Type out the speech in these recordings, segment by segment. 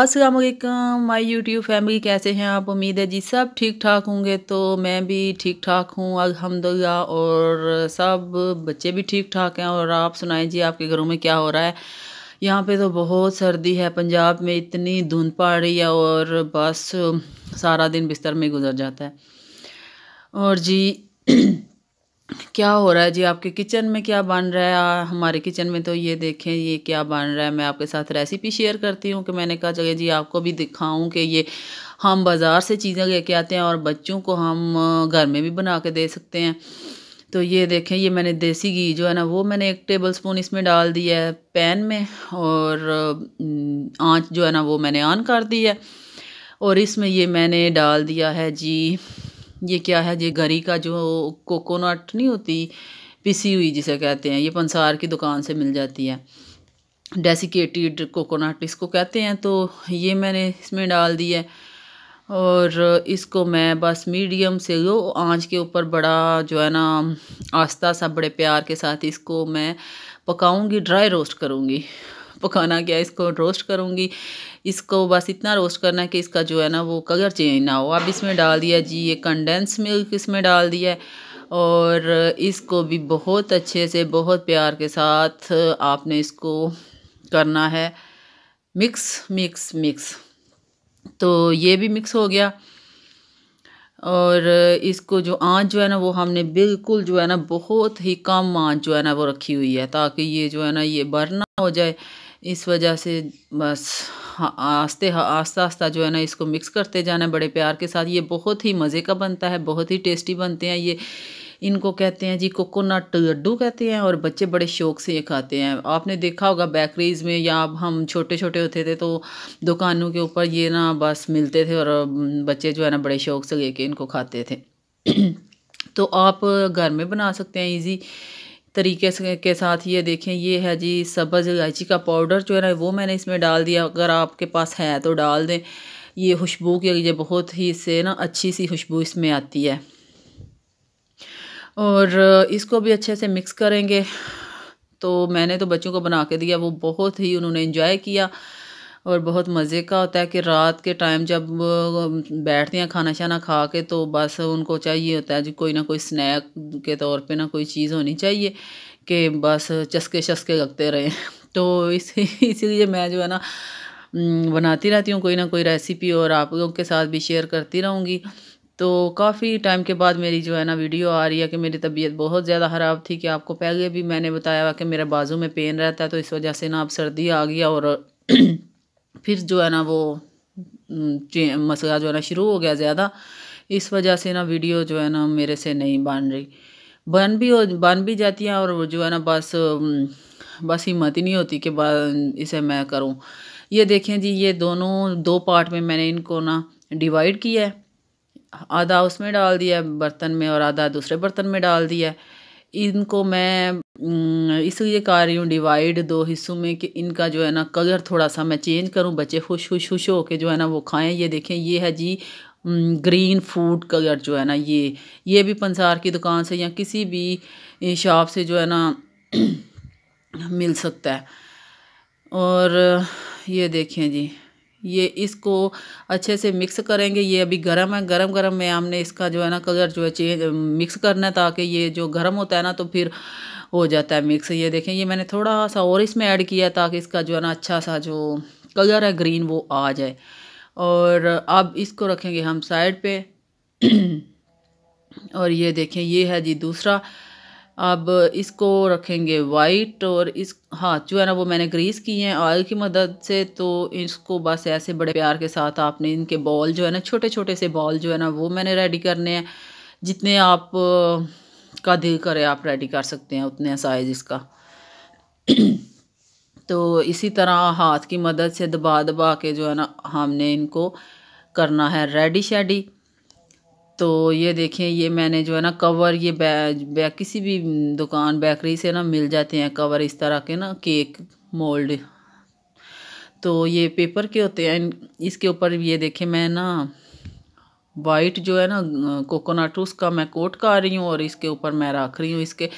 Aslam my YouTube family कैसे हैं आप उम्मीद है जी सब ठीक ठाक होंगे तो मैं भी ठीक ठाक हूँ अल्हम्दुलिल्लाह और सब बच्चे भी ठीक ठाक हैं और आप सुनाएं जी आपके घरों में क्या हो रहा है यहाँ पे तो बहुत सर्दी है पंजाब में इतनी धुंध पड़ रही है और बस सारा दिन बिस्तर में गुजर जाता है और जी क्या हो रहा है जी आपके किचन में क्या बन रहा है हमारे किचन में तो ये देखें ये क्या बन रहा है मैं आपके साथ रेसिपी शेयर करती हूँ कि मैंने कहा चले जी आपको भी दिखाऊँ कि ये हम बाज़ार से चीज़ें लेके आते हैं और बच्चों को हम घर में भी बना के दे सकते हैं तो ये देखें ये मैंने देसी घी जो है ना वो मैंने एक टेबल स्पून इसमें डाल दिया है पैन में और आँच जो है ना वो मैंने ऑन कर दी है और इसमें ये मैंने डाल दिया है जी ये क्या है ये गरी का जो कोकोनट नहीं होती पिसी हुई जिसे कहते हैं ये पंसार की दुकान से मिल जाती है डेसिकेटेड कोकोनट इसको कहते हैं तो ये मैंने इसमें डाल दी है और इसको मैं बस मीडियम से लो आंच के ऊपर बड़ा जो है ना आस्ता सा बड़े प्यार के साथ इसको मैं पकाऊंगी ड्राई रोस्ट करूंगी पकाना क्या इसको रोस्ट करूंगी इसको बस इतना रोस्ट करना है कि इसका जो है ना वो कलर चेंज ना हो अब इसमें डाल दिया जी ये कंडेंस मिल्क इसमें डाल दिया है और इसको भी बहुत अच्छे से बहुत प्यार के साथ आपने इसको करना है मिक्स मिक्स मिक्स तो ये भी मिक्स हो गया और इसको जो आँच जो है ना वो हमने बिल्कुल जो है ना बहुत ही कम आँच जो है ना वो रखी हुई है ताकि ये जो है ना ये बरना हो जाए इस वजह से बस हाँ, आस्ते हाँ, आस्ता आस्ता जो है ना इसको मिक्स करते जाना बड़े प्यार के साथ ये बहुत ही मज़े का बनता है बहुत ही टेस्टी बनते हैं ये इनको कहते हैं जी कोकोनट लड्डू कहते हैं और बच्चे बड़े शौक से ये खाते हैं आपने देखा होगा बेकरीज में या अब हम छोटे छोटे होते थे तो दुकानों के ऊपर ये ना बस मिलते थे और बच्चे जो है ना बड़े शौक से लेके इनको खाते थे तो आप घर में बना सकते हैं इजी तरीके से के साथ ये देखें ये है जी सब्ज़ इलायची का पाउडर जो है ना वो मैंने इसमें डाल दिया अगर आपके पास है तो डाल दें ये खुशबू की ये बहुत ही से ना अच्छी सी खुशबू इसमें आती है और इसको भी अच्छे से मिक्स करेंगे तो मैंने तो बच्चों को बना के दिया वो बहुत ही उन्होंने इन्जॉय किया और बहुत मज़े का होता है कि रात के टाइम जब बैठते हैं खाना शाना खा के तो बस उनको चाहिए होता है जो कोई ना कोई स्नैक के तौर पे ना कोई चीज़ होनी चाहिए कि बस चस्के शस्के लगते रहें तो इस इसीलिए मैं जो है ना बनाती रहती हूँ कोई ना कोई रेसिपी और आप लोगों के साथ भी शेयर करती रहूँगी तो काफ़ी टाइम के बाद मेरी जो है ना वीडियो आ रही है कि मेरी तबीयत बहुत ज़्यादा ख़राब थी कि आपको पहले भी मैंने बताया हुआ कि मेरे बाजू में पेन रहता है तो इस वजह से ना अब सर्दी आ गया और फिर जो है ना वो मसला जो है ना शुरू हो गया ज़्यादा इस वजह से ना वीडियो जो है ना मेरे से नहीं बन रही बन भी हो बन भी जाती हैं और जो है ना बस बस हिम्मत ही नहीं होती कि इसे मैं करूं ये देखें जी ये दोनों दो पार्ट में मैंने इनको ना डिवाइड किया है आधा उसमें डाल दिया बर्तन में और आधा दूसरे बर्तन में डाल दिया है इनको मैं इसलिए कर रही हूँ डिवाइड दो हिस्सों में कि इनका जो है ना कलर थोड़ा सा मैं चेंज करूँ बच्चे खुश खुश खुश हो के जो है ना वो खाएं ये देखें ये है जी ग्रीन फूड कलर जो है ना ये ये भी पंसार की दुकान से या किसी भी शॉप से जो है ना मिल सकता है और ये देखें जी ये इसको अच्छे से मिक्स करेंगे ये अभी गर्म है गर्म गर्म में हमने इसका जो है ना कलर जो है चेंज मिक्स करना है ताकि ये जो गर्म होता है ना तो फिर हो जाता है मिक्स ये देखें ये मैंने थोड़ा सा और इसमें ऐड किया ताकि इसका जो है ना अच्छा सा जो कलर है ग्रीन वो आ जाए और अब इसको रखेंगे हम साइड पे और ये देखें ये है जी दूसरा अब इसको रखेंगे वाइट और इस हाँ जो है ना वो मैंने ग्रीस की हैं ऑयल की मदद से तो इसको बस ऐसे बड़े प्यार के साथ आपने इनके बॉल जो है ना छोटे छोटे से बॉल जो है ना वो मैंने रेडी करने हैं जितने आप का दिल करे आप रेडी कर सकते हैं उतने साइज़ इसका तो इसी तरह हाथ की मदद से दबा दबा के जो है ना हमने इनको करना है रेडी शेडी तो ये देखें ये मैंने जो है ना कवर ये बै, किसी भी दुकान बेकरी से ना मिल जाते हैं कवर इस तरह के ना केक मोल्ड तो ये पेपर के होते हैं इसके ऊपर ये देखें मैं ना वाइट जो है ना कोकोनट उसका मैं कोट कर रही हूँ और इसके ऊपर मैं रख रही हूँ इसके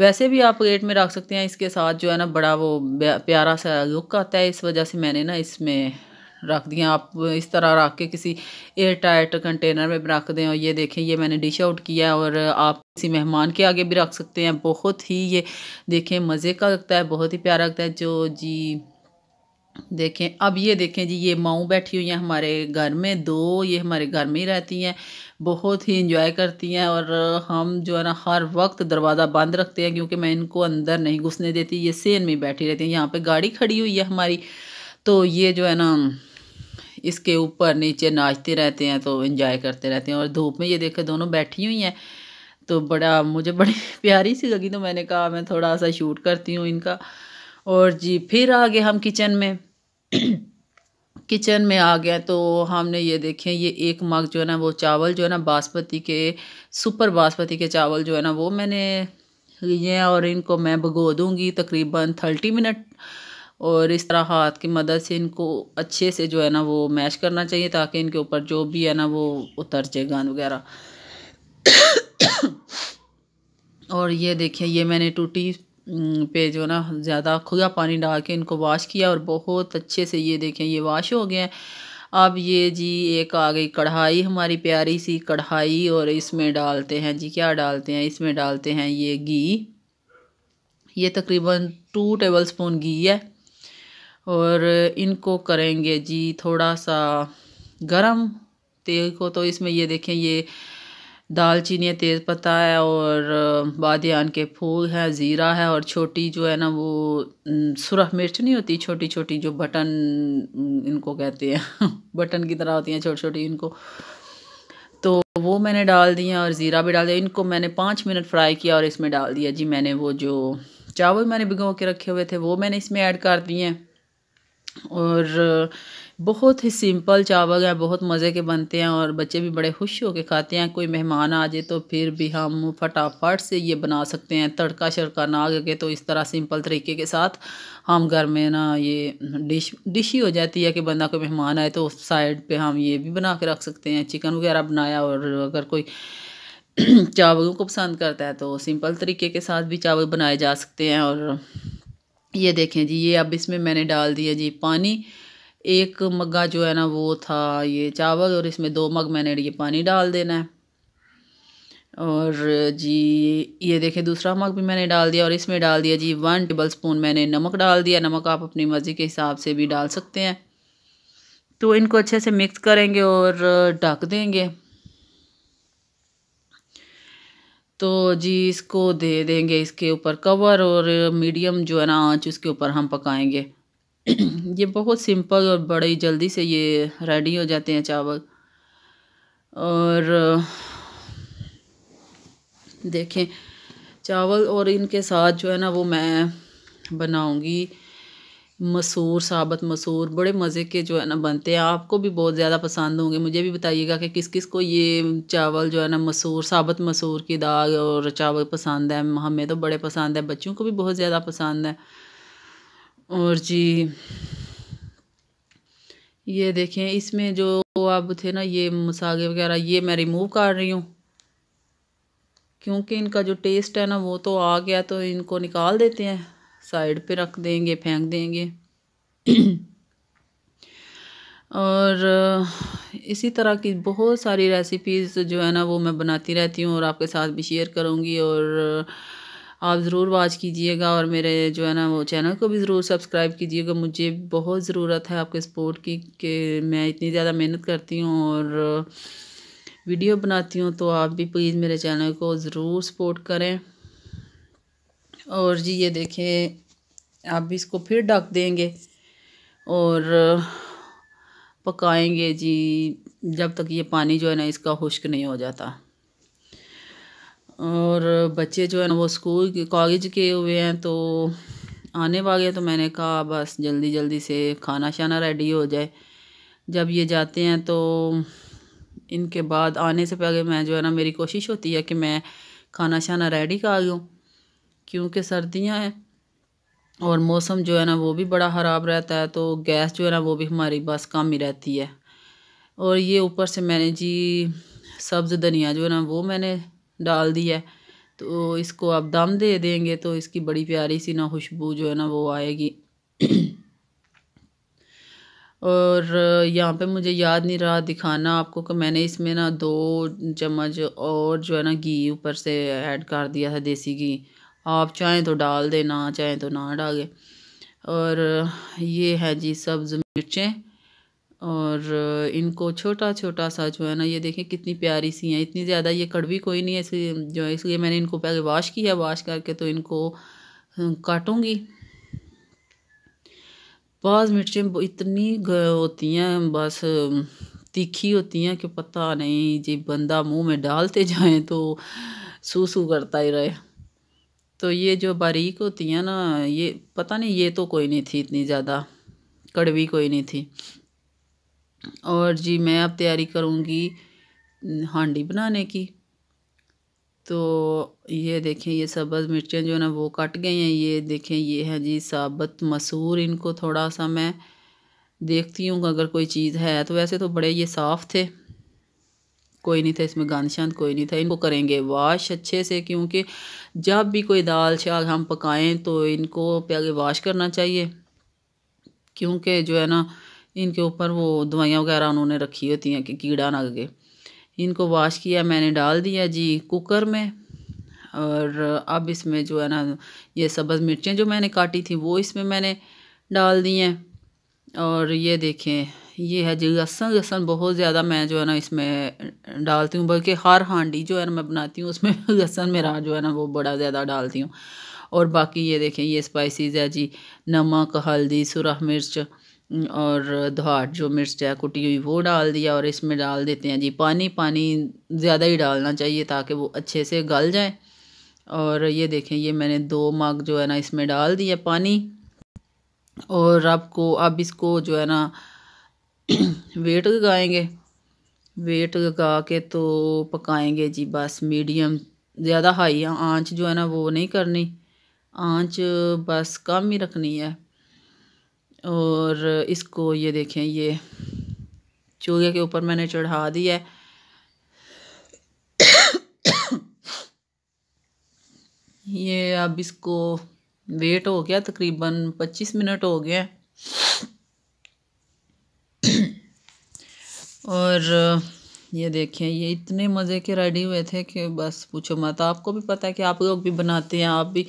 वैसे भी आप रेट में रख सकते हैं इसके साथ जो है ना बड़ा वो प्यारा सा लुक आता है इस वजह से मैंने ना इसमें रख दिया आप इस तरह रख के किसी एयर टाइट कंटेनर में रख दें और ये देखें ये मैंने डिश आउट किया है और आप किसी मेहमान के आगे भी रख सकते हैं बहुत ही ये देखें मज़े का लगता है बहुत ही प्यारा लगता है जो जी देखें अब ये देखें जी ये माऊँ बैठी हुई हैं हमारे घर में दो ये हमारे घर में ही रहती हैं बहुत ही इंजॉय करती हैं और हम जो है ना हर वक्त दरवाज़ा बंद रखते हैं क्योंकि मैं इनको अंदर नहीं घुसने देती ये सेन में बैठी रहती हैं यहाँ पे गाड़ी खड़ी हुई है हमारी तो ये जो है ना इसके ऊपर नीचे नाचते रहते हैं तो इन्जॉय करते रहते हैं और धूप में ये देखे दोनों बैठी हुई हैं तो बड़ा मुझे बड़ी प्यारी सी लगी तो मैंने कहा मैं थोड़ा सा शूट करती हूँ इनका और जी फिर आ गए हम किचन में किचन में आ गया तो हमने ये देखे ये एक मग जो है ना वो चावल जो है ना बासमती के सुपर बासमती के चावल जो है ना वो मैंने लिए हैं और इनको मैं भगो दूँगी तकरीबन थर्टी मिनट और इस तरह हाथ की मदद से इनको अच्छे से जो है ना वो मैश करना चाहिए ताकि इनके ऊपर जो भी है ना वो उतर जाए गान वगैरह और ये देखें ये मैंने टूटी पे जो ना ज़्यादा खुला पानी डाल के इनको वाश किया और बहुत अच्छे से ये देखें ये वाश हो गया अब ये जी एक आ गई कढ़ाई हमारी प्यारी सी कढ़ाई और इसमें डालते हैं जी क्या डालते हैं इसमें डालते हैं ये घी ये तकरीबन टू टेबल स्पून घी है और इनको करेंगे जी थोड़ा सा गरम तेल को तो इसमें ये देखें ये दालचीनी तेज़पत्ता है और बादियान के फूल हैं ज़ीरा है और छोटी जो है ना वो सुरख मिर्च नहीं होती छोटी छोटी जो बटन इनको कहते हैं बटन की तरह होती हैं छोटी छोटी इनको तो वो मैंने डाल दिया और ज़ीरा भी डाल दिया इनको मैंने पाँच मिनट फ्राई किया और इसमें डाल दिया जी मैंने वो जो चावल मैंने भिगो के रखे हुए थे वो मैंने इसमें ऐड कर दिए हैं और बहुत ही सिंपल चावल हैं बहुत मज़े के बनते हैं और बच्चे भी बड़े खुश हो के खाते हैं कोई मेहमान आ जाए तो फिर भी हम फटाफट से ये बना सकते हैं तड़का शड़का ना करके तो इस तरह सिंपल तरीके के साथ हम घर में ना ये डिश डिश ही हो जाती है कि बंदा कोई मेहमान आए तो उस साइड पे हम ये भी बना के रख सकते हैं चिकन वगैरह बनाया और अगर कोई चावलों को पसंद करता है तो सिंपल तरीके के साथ भी चावल बनाए जा सकते हैं और ये देखें जी ये अब इसमें मैंने डाल दिया जी पानी एक मग्गा जो है ना वो था ये चावल और इसमें दो मग मैंने ये पानी डाल देना है और जी ये देखें दूसरा मग भी मैंने डाल दिया और इसमें डाल दिया जी वन टेबल स्पून मैंने नमक डाल दिया नमक आप अपनी मर्ज़ी के हिसाब से भी डाल सकते हैं तो इनको अच्छे से मिक्स करेंगे और ढक देंगे तो जी इसको दे देंगे इसके ऊपर कवर और मीडियम जो है ना आँच उसके ऊपर हम पकाएंगे ये बहुत सिंपल और बड़े ही जल्दी से ये रेडी हो जाते हैं चावल और देखें चावल और इनके साथ जो है ना वो मैं बनाऊंगी मसूर साबत मसूर बड़े मज़े के जो है ना बनते हैं आपको भी बहुत ज़्यादा पसंद होंगे मुझे भी बताइएगा कि किस किस को ये चावल जो है ना मसूर साबत मसूर की दाल और चावल पसंद है हमें तो बड़े पसंद है बच्चों को भी बहुत ज़्यादा पसंद है और जी ये देखें इसमें जो आप थे ना ये मसाले वगैरह ये मैं रिमूव कर रही हूँ क्योंकि इनका जो टेस्ट है ना वो तो आ गया तो इनको निकाल देते हैं साइड पे रख देंगे फेंक देंगे और इसी तरह की बहुत सारी रेसिपीज़ जो है ना वो मैं बनाती रहती हूँ और आपके साथ भी शेयर करूँगी और आप ज़रूर वॉच कीजिएगा और मेरे जो है ना वो चैनल को भी ज़रूर सब्सक्राइब कीजिएगा मुझे बहुत ज़रूरत है आपके सपोर्ट की कि मैं इतनी ज़्यादा मेहनत करती हूँ और वीडियो बनाती हूँ तो आप भी प्लीज़ मेरे चैनल को ज़रूर सपोर्ट करें और जी ये देखें अब इसको फिर ढक देंगे और पकाएंगे जी जब तक ये पानी जो है ना इसका खुश्क नहीं हो जाता और बच्चे जो है ना वो स्कूल के कॉलेज के हुए हैं तो आने वाले तो मैंने कहा बस जल्दी जल्दी से खाना शाना रेडी हो जाए जब ये जाते हैं तो इनके बाद आने से पहले मैं जो है ना मेरी कोशिश होती है कि मैं खाना शाना रेडी कर लूँ क्योंकि सर्दियाँ हैं और मौसम जो है ना वो भी बड़ा ख़राब रहता है तो गैस जो है ना वो भी हमारी बस कम ही रहती है और ये ऊपर से मैंने जी सब्ज़ धनिया जो है ना वो मैंने डाल दी है तो इसको आप दम दे देंगे तो इसकी बड़ी प्यारी सी ना खुशबू जो है ना वो आएगी और यहाँ पे मुझे याद नहीं रहा दिखाना आपको कि मैंने इसमें ना दो चम्मच और जो है ना घी ऊपर से ऐड कर दिया था देसी घी आप चाहें तो डाल दें ना चाहें तो ना डालें और ये है जी सब्ज़ मिर्चें और इनको छोटा छोटा सा जो है ना ये देखें कितनी प्यारी सी हैं इतनी ज़्यादा ये कड़वी कोई नहीं है इसलिए जो है इसलिए मैंने इनको पहले वाश किया वाश करके तो इनको काटूँगी बाज़ मिर्चें इतनी होती हैं बस तीखी होती हैं कि पता नहीं जी बंदा मुंह में डालते जाए तो सू सू करता ही रहे तो ये जो बारीक होती हैं ना ये पता नहीं ये तो कोई नहीं थी इतनी ज़्यादा कड़वी कोई नहीं थी और जी मैं अब तैयारी करूँगी हांडी बनाने की तो ये देखें ये सब्ज़ मिर्चें जो है ना वो कट गई हैं ये देखें ये है जी साबत मसूर इनको थोड़ा सा मैं देखती हूँ अगर कोई चीज़ है तो वैसे तो बड़े ये साफ़ थे कोई नहीं था इसमें गंद शंद कोई नहीं था इनको करेंगे वाश अच्छे से क्योंकि जब भी कोई दाल शाल हम पकाएं तो इनको आगे वाश करना चाहिए क्योंकि जो है ना इनके ऊपर वो दवाइयाँ वगैरह उन्होंने रखी होती हैं कि कीड़ा ना लगे इनको वाश किया मैंने डाल दिया जी कुकर में और अब इसमें जो है ना ये सब्ज़ मिर्चें जो मैंने काटी थी वो इसमें मैंने डाल दी हैं और ये देखें ये है जी लहसन लहसन बहुत ज़्यादा मैं जो है ना इसमें डालती हूँ बल्कि हर हांडी जो है ना मैं बनाती हूँ उसमें लहसन मेरा जो है ना वो बड़ा ज़्यादा डालती हूँ और बाकी ये देखें ये स्पाइसीज़ है जी नमक हल्दी सुरख मिर्च और धुआट जो मिर्च है कुटी हुई वो डाल दिया और इसमें डाल देते हैं जी पानी पानी ज़्यादा ही डालना चाहिए ताकि वो अच्छे से गल जाए और ये देखें ये मैंने दो मग जो है ना इसमें डाल दिया पानी और आपको अब इसको जो है ना वेट लगाएंगे वेट लगा के तो पकाएंगे जी बस मीडियम ज़्यादा हाई आंच जो है ना वो नहीं करनी आंच बस कम ही रखनी है और इसको ये देखें ये चूल्हे के ऊपर मैंने चढ़ा दिया है ये अब इसको वेट हो गया तकरीबन पच्चीस मिनट हो गए हैं और ये देखें ये इतने मज़े के रेडी हुए थे कि बस पूछो मत आपको भी पता है कि आप लोग भी बनाते हैं आप भी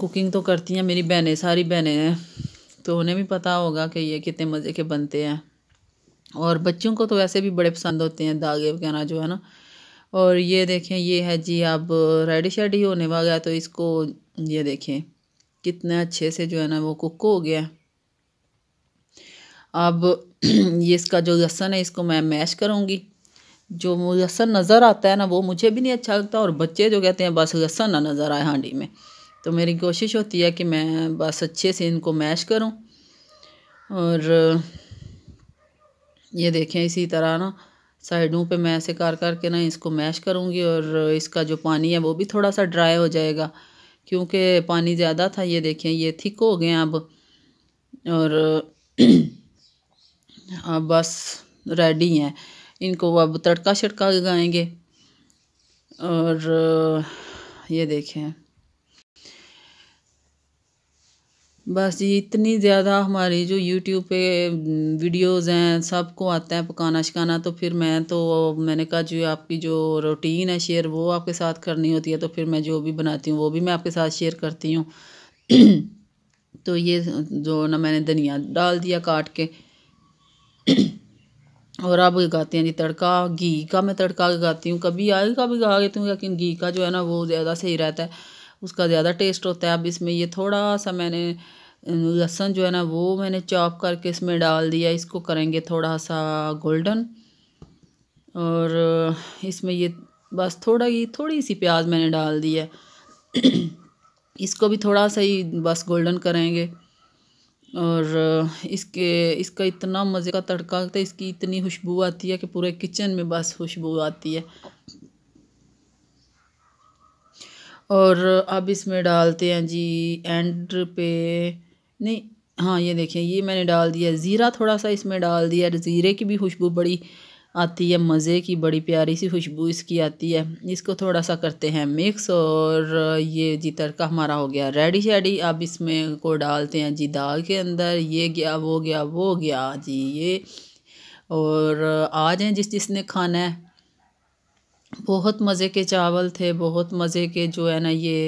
कुकिंग तो करती हैं मेरी बहनें सारी बहनें हैं तो उन्हें भी पता होगा कि ये कितने मज़े के बनते हैं और बच्चों को तो वैसे भी बड़े पसंद होते हैं दागे वगैरह जो है ना और ये देखें ये है जी अब रेडी शेडी होने वाला है तो इसको ये देखें कितने अच्छे से जो है ना वो कुक हो गया है अब ये इसका जो लहसन है इसको मैं मैश करूँगी जो लहसन नज़र आता है ना वो मुझे भी नहीं अच्छा लगता और बच्चे जो कहते हैं बस लहसन ना नज़र आए हांडी में तो मेरी कोशिश होती है कि मैं बस अच्छे से इनको मैश करूँ और ये देखें इसी तरह ना साइडों पे मैं ऐसे कर कर के ना इसको मैश करूँगी और इसका जो पानी है वो भी थोड़ा सा ड्राई हो जाएगा क्योंकि पानी ज़्यादा था ये देखें ये थिक हो गए अब और हाँ, बस रेडी हैं इनको अब तड़का शड़का लगाएंगे और ये देखें बस जी इतनी ज़्यादा हमारी जो यूट्यूब पे वीडियोस हैं सबको आता है पकाना शकाना तो फिर मैं तो मैंने कहा जो आपकी जो रूटीन है शेयर वो आपके साथ करनी होती है तो फिर मैं जो भी बनाती हूँ वो भी मैं आपके साथ शेयर करती हूँ तो ये जो ना मैंने धनिया डाल दिया काट के और अब गाते हैं जी तड़का घी का मैं तड़का गाती हूँ कभी आगे का भी गा लेती हूँ लेकिन घी का जो है ना वो ज़्यादा सही रहता है उसका ज़्यादा टेस्ट होता है अब इसमें ये थोड़ा सा मैंने लहसन जो है ना वो मैंने चॉप करके इसमें डाल दिया इसको करेंगे थोड़ा सा गोल्डन और इसमें ये बस थोड़ा ही थोड़ी सी प्याज मैंने डाल दी है इसको भी थोड़ा सा ही बस गोल्डन करेंगे और इसके इसका इतना मज़े का तड़का लगता है इसकी इतनी खुशबू आती है कि पूरे किचन में बस खुशबू आती है और अब इसमें डालते हैं जी एंड पे नहीं हाँ ये देखें ये मैंने डाल दिया ज़ीरा थोड़ा सा इसमें डाल दिया ज़ीरे की भी खुशबू बड़ी आती है मज़े की बड़ी प्यारी सी खुशबू इसकी आती है इसको थोड़ा सा करते हैं मिक्स और ये जी तड़का हमारा हो गया रेडी शेडी अब इसमें को डालते हैं जी दाल के अंदर ये गया वो गया वो गया जी ये और आ जाएँ जिस जिसने खाना है बहुत मज़े के चावल थे बहुत मज़े के जो है ना ये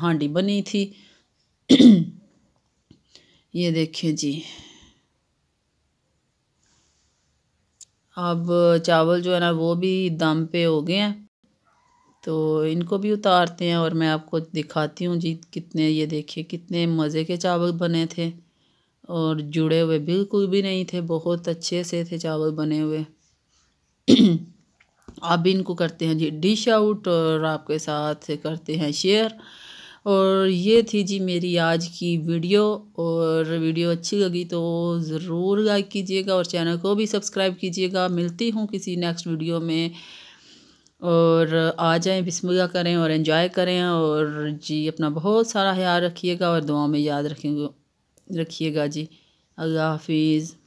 हांडी बनी थी ये देखिए जी अब चावल जो है ना वो भी दम पे हो गए हैं तो इनको भी उतारते हैं और मैं आपको दिखाती हूँ जी कितने ये देखिए कितने मज़े के चावल बने थे और जुड़े हुए बिल्कुल भी नहीं थे बहुत अच्छे से थे चावल बने हुए अब इनको करते हैं जी डिश आउट और आपके साथ करते हैं शेयर और ये थी जी मेरी आज की वीडियो और वीडियो अच्छी लगी तो ज़रूर लाइक कीजिएगा और चैनल को भी सब्सक्राइब कीजिएगा मिलती हूँ किसी नेक्स्ट वीडियो में और आ जाएं बिस्मिल्लाह करें और एंजॉय करें और जी अपना बहुत सारा ख्याल रखिएगा और दुआ में याद रखेंगे रखिएगा जी अल्लाह हाफिज़